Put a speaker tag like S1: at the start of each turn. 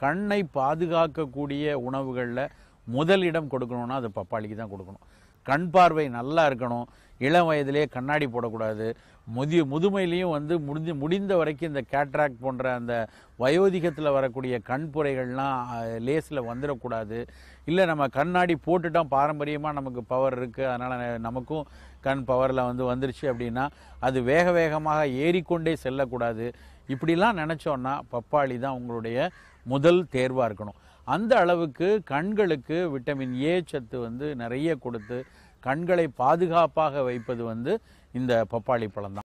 S1: கண்ணை பாதுகாக்கக்கூடிய உணவுகளில் முதலிடம் கொடுக்கணும்னா அது பப்பாளிக்கு தான் கொடுக்கணும் கண் பார்வை நல்லா இருக்கணும் இளம் வயதிலே கண்ணாடி போடக்கூடாது முதிய முதுமையிலையும் வந்து முடிஞ்சு முடிந்த வரைக்கும் இந்த கேட்ராக்ட் போன்ற அந்த வயோதிகத்தில் வரக்கூடிய கண்புரைகள்லாம் லேஸில் வந்துடக்கூடாது இல்லை நம்ம கண்ணாடி போட்டுட்டோம் பாரம்பரியமாக நமக்கு பவர் இருக்குது அதனால் நமக்கும் கண் பவரில் வந்து வந்துருச்சு அப்படின்னா அது வேக வேகமாக ஏறிக்கொண்டே செல்லக்கூடாது இப்படிலாம் நினச்சோன்னா பப்பாளி தான் உங்களுடைய முதல் தேர்வாக இருக்கணும் அந்த அளவுக்கு கண்களுக்கு விட்டமின் ஏ சத்து வந்து நிறைய கொடுத்து கண்களை பாதுகாப்பாக வைப்பது வந்து இந்த பப்பாளி பழம்தான்